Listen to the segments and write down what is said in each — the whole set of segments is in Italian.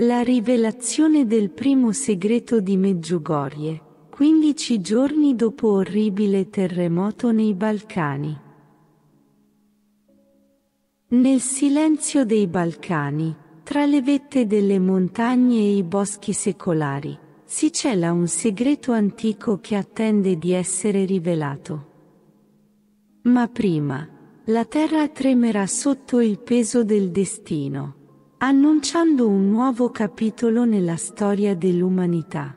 La rivelazione del primo segreto di Meggiugorie, 15 giorni dopo orribile terremoto nei Balcani. Nel silenzio dei Balcani, tra le vette delle montagne e i boschi secolari, si cela un segreto antico che attende di essere rivelato. Ma prima, la terra tremerà sotto il peso del destino annunciando un nuovo capitolo nella storia dell'umanità.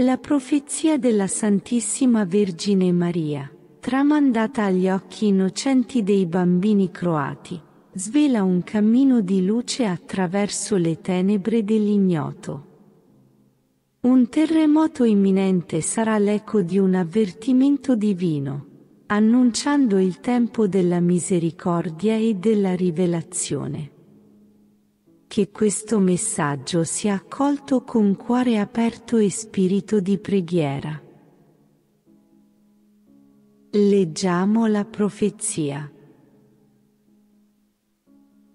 La profezia della Santissima Vergine Maria, tramandata agli occhi innocenti dei bambini croati, svela un cammino di luce attraverso le tenebre dell'ignoto. Un terremoto imminente sarà l'eco di un avvertimento divino, annunciando il tempo della misericordia e della rivelazione che questo messaggio sia accolto con cuore aperto e spirito di preghiera. Leggiamo la profezia.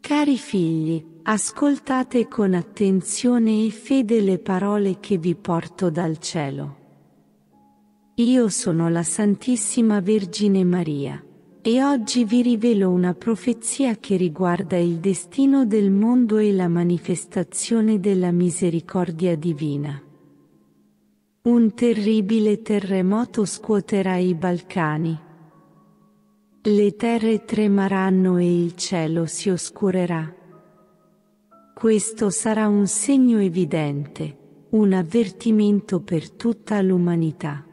Cari figli, ascoltate con attenzione e fede le parole che vi porto dal cielo. Io sono la Santissima Vergine Maria e oggi vi rivelo una profezia che riguarda il destino del mondo e la manifestazione della misericordia divina. Un terribile terremoto scuoterà i Balcani. Le terre tremeranno e il cielo si oscurerà. Questo sarà un segno evidente, un avvertimento per tutta l'umanità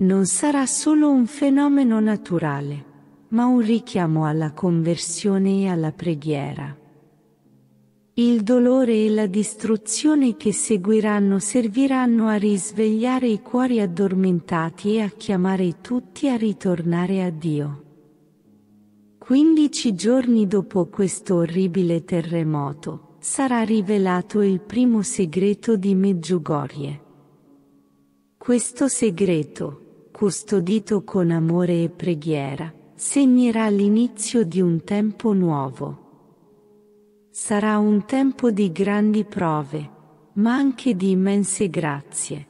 non sarà solo un fenomeno naturale, ma un richiamo alla conversione e alla preghiera. Il dolore e la distruzione che seguiranno serviranno a risvegliare i cuori addormentati e a chiamare tutti a ritornare a Dio. Quindici giorni dopo questo orribile terremoto, sarà rivelato il primo segreto di Meggiugorie. Questo segreto, custodito con amore e preghiera, segnerà l'inizio di un tempo nuovo. Sarà un tempo di grandi prove, ma anche di immense grazie.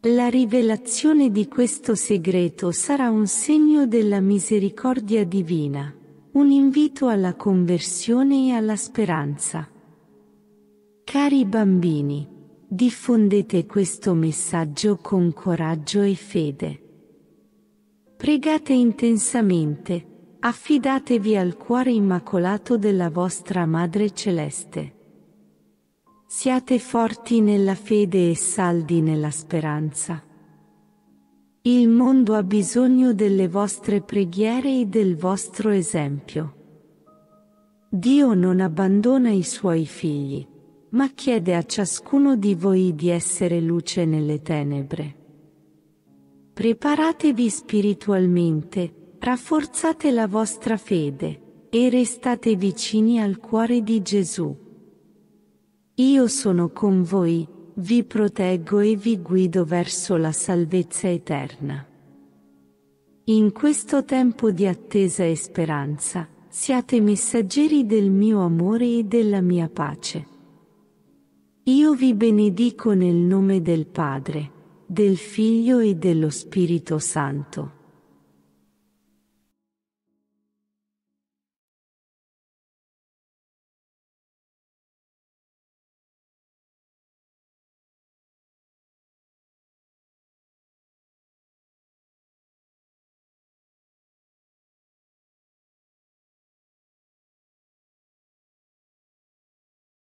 La rivelazione di questo segreto sarà un segno della misericordia divina, un invito alla conversione e alla speranza. Cari bambini, Diffondete questo messaggio con coraggio e fede. Pregate intensamente, affidatevi al cuore immacolato della vostra Madre Celeste. Siate forti nella fede e saldi nella speranza. Il mondo ha bisogno delle vostre preghiere e del vostro esempio. Dio non abbandona i suoi figli ma chiede a ciascuno di voi di essere luce nelle tenebre. Preparatevi spiritualmente, rafforzate la vostra fede, e restate vicini al cuore di Gesù. Io sono con voi, vi proteggo e vi guido verso la salvezza eterna. In questo tempo di attesa e speranza, siate messaggeri del mio amore e della mia pace. Io vi benedico nel nome del Padre, del Figlio e dello Spirito Santo.